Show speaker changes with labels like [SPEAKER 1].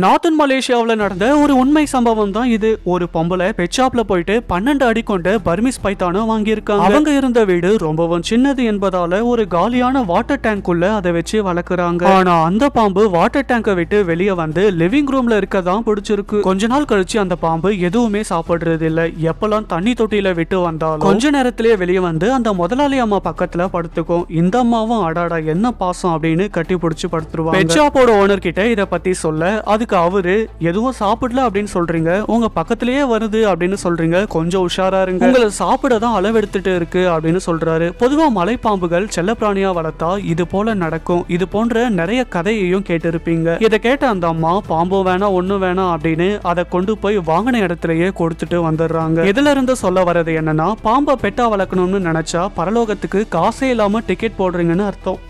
[SPEAKER 1] northern மலேசியாவில் நடந்த ஒரு உண்மை சம்பவம் தான் இது ஒரு பொம்பளை பெட்ஷாப்ல போயிட்டு பன்னெண்டு அடி கொண்ட பர்மிஸ் பைத்தானோ வாங்கியிருக்காங்க அவங்க இருந்த வீடு ரொம்பவும் சின்னது என்பதால ஒரு காலியான வாட்டர் டேங்க் உள்ள அதை வச்சு வளர்க்குறாங்க ஆனா அந்த பாம்பு வாட்டர் டேங்கை விட்டு வெளியே வந்து லிவிங் ரூம்ல இருக்கதான் பிடிச்சிருக்கு கொஞ்ச நாள் கழிச்சு அந்த பாம்பு எதுவுமே சாப்பிடுறது இல்ல எப்பெல்லாம் தண்ணி தொட்டியில விட்டு வந்தாலும் கொஞ்ச நேரத்திலேயே வெளியே வந்து அந்த முதலாளி அம்மா பக்கத்துல படுத்துக்கும் இந்த அம்மாவும் அடாடா என்ன பாசம் அப்படின்னு கட்டி பிடிச்சி படுத்துருவாங்க பெட்ஷாப்போட ஓனர் கிட்ட இதை பத்தி சொல்ல அதுக்கு அவரு எதுவும் சாப்பிடல அப்படின்னு சொல்றீங்க உங்க பக்கத்திலேயே வருது அப்படின்னு சொல்றீங்க கொஞ்சம் உஷாரா இருங்க உங்களை சாப்பிட தான் அளவெடுத்துட்டு இருக்கு அப்படின்னு சொல்றாரு பொதுவா மலைப்பாம்புகள் செல்லப்பிராணியா வளர்த்தா இது போல நடக்கும் இது போன்ற நிறைய கதையையும் கேட்டிருப்பீங்க இதை கேட்ட அந்த அம்மா பாம்பும் வேணாம் ஒண்ணும் வேணாம் அப்படின்னு அதை கொண்டு போய் வாங்கின இடத்துலயே கொடுத்துட்டு வந்துடுறாங்க இதுல இருந்து சொல்ல வர்றது என்னன்னா பாம்பை பெட்டா வளர்க்கணும்னு நினைச்சா பரலோகத்துக்கு காசே இல்லாம டிக்கெட் போடுறீங்கன்னு அர்த்தம்